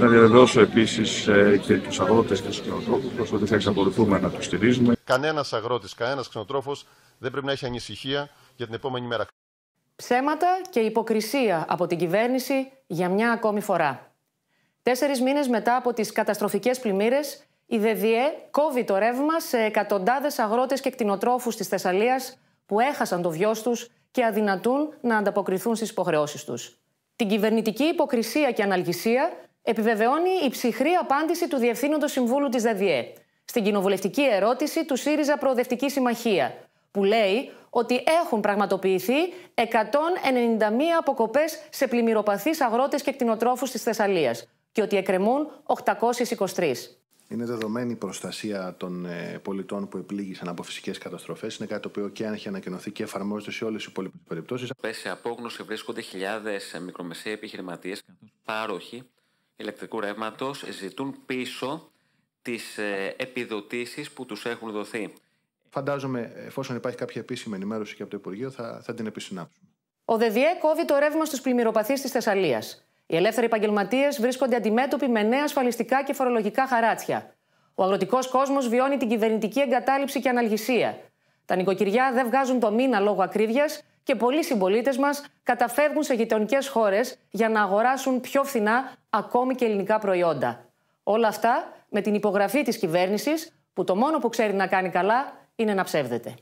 να διαβεβαιώσω επίσης ε, και τους αγρότες και τους κτηνοτρόφου ότι θα εξακολουθούμε να τους στηρίζουμε. Κανένας αγρότης, κανένας ξενοτρόφος δεν πρέπει να έχει ανησυχία για την επόμενη μέρα. Ψέματα και υποκρισία από την κυβέρνηση για μια ακόμη φορά. Τέσσερις μήνες μετά από τις καταστροφικές πλημμύρες, η ΔΕΔΙΕ κόβει το ρεύμα σε εκατοντάδες αγρότες και κτηνοτρόφους της Θεσσαλίας που έχασαν το βιός τους και αδυνατούν να ανταποκριθούν στις υποχρεώσεις τους. Την κυβερνητική υποκρισία και αναλγησία επιβεβαιώνει η ψυχρή απάντηση του Διευθύνοντος Συμβούλου της ΔΕΔΙΕ στην κοινοβουλευτική ερώτηση του ΣΥΡΙΖΑ Προοδευτική Συμμαχία, που λέει ότι έχουν πραγματοποιηθεί 191 αποκοπές σε πλημμυροπαθείς αγρότες και κτηνοτρόφους της Θεσσαλίας και ότι εκκρεμούν 823. Είναι δεδομένη η προστασία των ε, πολιτών που επλήγησαν από φυσικές καταστροφές. Είναι κάτι το οποίο και αν έχει ανακοινωθεί και εφαρμόζεται σε όλες τις υπόλοιπες περιπτώσεις. Σε απόγνωση βρίσκονται χιλιάδες ε, μικρομεσαίοι επιχειρηματίες, πάροχοι ηλεκτρικού ρεύματος ζητούν πίσω τις ε, επιδοτήσεις που τους έχουν δοθεί. Φαντάζομαι, εφόσον υπάρχει κάποια επίσημη ενημέρωση και από το Υπουργείο, θα, θα την επισυνάψουμε. Ο ΔΔΕ κόβει το ρεύμα στους πλημμυροπαθείς της Θεσσαλίας. Οι ελεύθεροι επαγγελματίες βρίσκονται αντιμέτωποι με νέα ασφαλιστικά και φορολογικά χαράτσια. Ο αγροτικός κόσμος βιώνει την κυβερνητική εγκατάλειψη και αναλγησία. Τα νοικοκυριά δεν βγάζουν το μήνα λόγω ακρίβειας και πολλοί συμπολίτες μας καταφεύγουν σε γειτονικές χώρες για να αγοράσουν πιο φθηνά ακόμη και ελληνικά προϊόντα. Όλα αυτά με την υπογραφή της κυβέρνησης που το μόνο που ξέρει να κάνει καλά είναι να ψεύδεται.